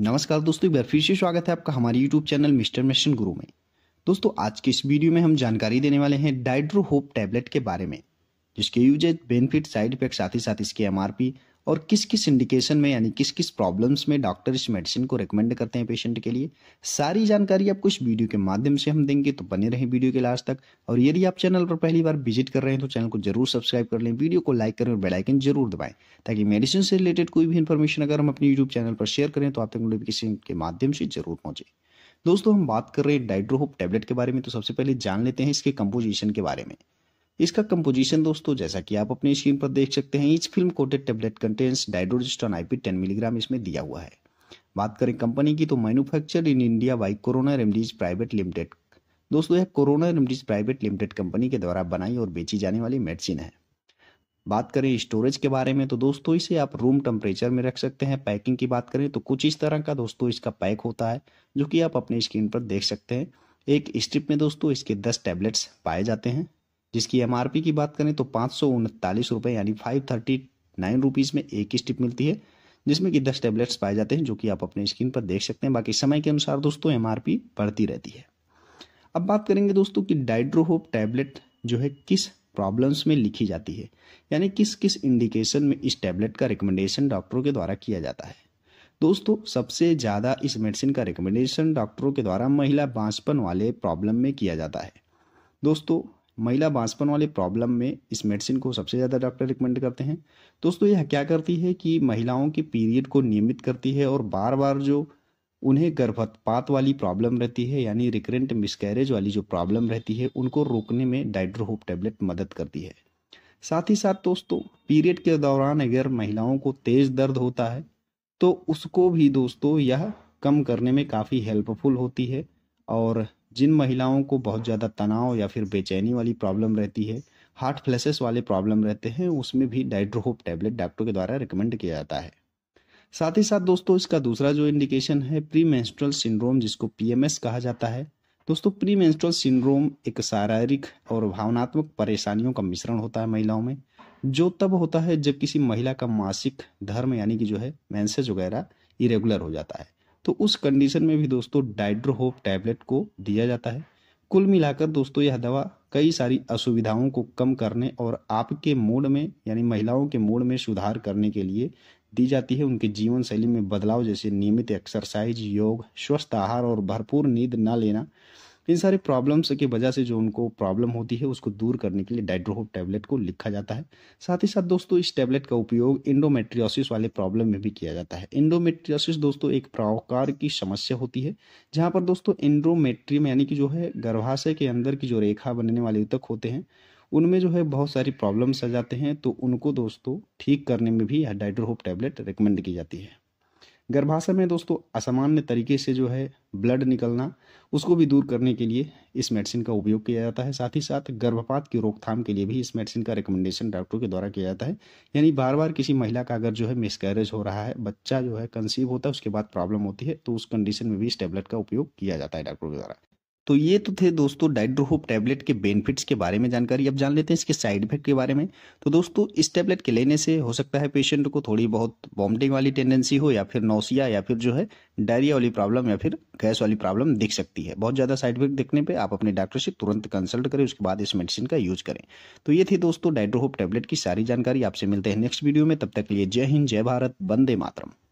नमस्कार दोस्तों एक बार फिर से स्वागत है आपका हमारे यूट्यूब चैनल मिस्टर मिशन गुरु में दोस्तों आज के इस वीडियो में हम जानकारी देने वाले हैं डाइड्रो होप टैबलेट के बारे में जिसके यूजेज बेनिफिट साइड इफेक्ट साथ ही साथ इसके एमआरपी और किस किस इंडिकेशन में यानी किस किस प्रॉब्लम्स में डॉक्टर इस मेडिसिन को रिकमेंड करते हैं पेशेंट के लिए सारी जानकारी आपको इस वीडियो के माध्यम से हम देंगे तो बने रहें वीडियो के लास्ट तक और यदि आप चैनल पर पहली बार विजिट कर रहे हैं तो चैनल को जरूर सब्सक्राइब कर लें वीडियो को लाइक करें और बेलाइकन जरूर दबाएं ताकि मेडिसिन से रिलेटेड कोई भी इन्फॉर्मेशन अगर हम अपने यूट्यूब चैनल पर शेयर करें तो आप तक नोटिफिकेशन के माध्यम से जरूर पहुंचे दोस्तों हम बात कर रहे हैं डाइड्रोहोप टैबलेट के बारे में तो सबसे पहले जान लेते हैं इसके कंपोजिशन के बारे में इसका कंपोजिशन दोस्तों जैसा कि आप अपनी स्क्रीन पर देख सकते हैं इस film coated tablet contains dydrogesterone IP ten milligram इसमें दिया हुआ है बात करें कंपनी की तो manufacture in India by Corona Remedies private limited दोस्तों यह Corona Remedies private limited company के द्वारा बनाई और बेची जाने वाली मेडिसिन है बात करें स्टोरेज के बारे में तो दोस्तों इसे आप रूम टेम्परेचर में रख सकते हैं पैकिंग की बात करें तो कुछ इस तरह का दोस्तों इसका पैक होता है जो कि आप अपने स्क्रीन पर देख सकते हैं एक स्ट्रिप में दोस्तों इसके दस टैबलेट्स पाए जाते हैं जिसकी एम की बात करें तो पाँच सौ उनतालीस यानी फाइव थर्टी नाइन रुपीज़ में एक ही स्टिप मिलती है जिसमें कि दस टेबलेट्स पाए जाते हैं जो कि आप अपने स्क्रीन पर देख सकते हैं बाकी समय के अनुसार दोस्तों एम बढ़ती रहती है अब बात करेंगे दोस्तों कि डाइड्रोहोप टैबलेट जो है किस प्रॉब्लम्स में लिखी जाती है यानी किस किस इंडिकेशन में इस टैबलेट का रिकमेंडेशन डॉक्टरों के द्वारा किया जाता है दोस्तों सबसे ज़्यादा इस मेडिसिन का रिकमेंडेशन डॉक्टरों के द्वारा महिला बांझपन वाले प्रॉब्लम में किया जाता है दोस्तों महिला बांसपन वाले प्रॉब्लम में इस मेडिसिन को सबसे ज़्यादा डॉक्टर रिकमेंड करते हैं दोस्तों यह क्या करती है कि महिलाओं के पीरियड को नियमित करती है और बार बार जो उन्हें गर्भपात वाली प्रॉब्लम रहती है यानी रिकरेंट मिसकैरेज वाली जो प्रॉब्लम रहती है उनको रोकने में डाइड्रोहोप टैबलेट मदद करती है साथ ही साथ दोस्तों पीरियड के दौरान अगर महिलाओं को तेज दर्द होता है तो उसको भी दोस्तों यह कम करने में काफ़ी हेल्पफुल होती है और जिन महिलाओं को बहुत ज़्यादा तनाव या फिर बेचैनी वाली प्रॉब्लम रहती है हार्ट फ्लैसेस वाले प्रॉब्लम रहते हैं उसमें भी डाइड्रोहोप टैबलेट डॉक्टर के द्वारा रिकमेंड किया जाता है साथ ही साथ दोस्तों इसका दूसरा जो इंडिकेशन है प्री मेंस्ट्रल सिंड्रोम जिसको पीएमएस कहा जाता है दोस्तों प्री सिंड्रोम एक शारीरिक और भावनात्मक परेशानियों का मिश्रण होता है महिलाओं में जो तब होता है जब किसी महिला का मासिक धर्म यानी कि जो है मैंसेज वगैरह इरेगुलर हो जाता है तो उस कंडीशन में भी दोस्तों डाइड्रोहोप टैबलेट को दिया जाता है कुल मिलाकर दोस्तों यह दवा कई सारी असुविधाओं को कम करने और आपके मूड में यानी महिलाओं के मूड में सुधार करने के लिए दी जाती है उनके जीवन शैली में बदलाव जैसे नियमित एक्सरसाइज योग स्वस्थ आहार और भरपूर नींद न लेना इन सारे प्रॉब्लम्स की वजह से जो उनको प्रॉब्लम होती है उसको दूर करने के लिए डाइड्रोहोप टैबलेट को लिखा जाता है साथ ही साथ दोस्तों इस टैबलेट का उपयोग इंडोमेट्रियोसिस वाले प्रॉब्लम में भी किया जाता है इंडोमेट्रियोसिस दोस्तों एक प्रकार की समस्या होती है जहाँ पर दोस्तों इंडोमेट्रियम यानी कि जो है गर्भाशय के अंदर की जो रेखा बनने वाले उतक होते हैं उनमें जो है बहुत सारी प्रॉब्लम्स आ जाते हैं तो उनको दोस्तों ठीक करने में भी यह डाइड्रोहोप टैबलेट रिकमेंड की जाती है गर्भाशय में दोस्तों असामान्य तरीके से जो है ब्लड निकलना उसको भी दूर करने के लिए इस मेडिसिन का उपयोग किया जाता है साथ ही साथ गर्भपात की रोकथाम के लिए भी इस मेडिसिन का रिकमेंडेशन डॉक्टरों के द्वारा किया जाता है यानी बार बार किसी महिला का अगर जो है मिसकैरेज हो रहा है बच्चा जो है कंसीव होता है उसके बाद प्रॉब्लम होती है तो उस कंडीशन में भी इस टेबलेट का उपयोग किया जाता है डॉक्टरों के द्वारा तो ये तो थे दोस्तों डाइड्रोहोप टैबलेट के बेनिफिट्स के बारे में जानकारी अब जान लेते हैं इसके साइड इफेक्ट के बारे में तो दोस्तों इस टैबलेट के लेने से हो सकता है पेशेंट को थोड़ी बहुत वॉमिटिंग वाली टेंडेंसी हो या फिर नौसिया या फिर जो है डायरिया वाली प्रॉब्लम या फिर गैस वाली प्रॉब्लम दिख सकती है बहुत ज़्यादा साइड इफेक्ट देखने पर आप अपने डॉक्टर से तुरंत कंसल्ट करें उसके बाद इस मेडिसिन का यूज करें तो ये थी दोस्तों डाइड्रोहोप टैबलेट की सारी जानकारी आपसे मिलते हैं नेक्स्ट वीडियो में तब तक लिए जय हिंद जय भारत वंदे मातरम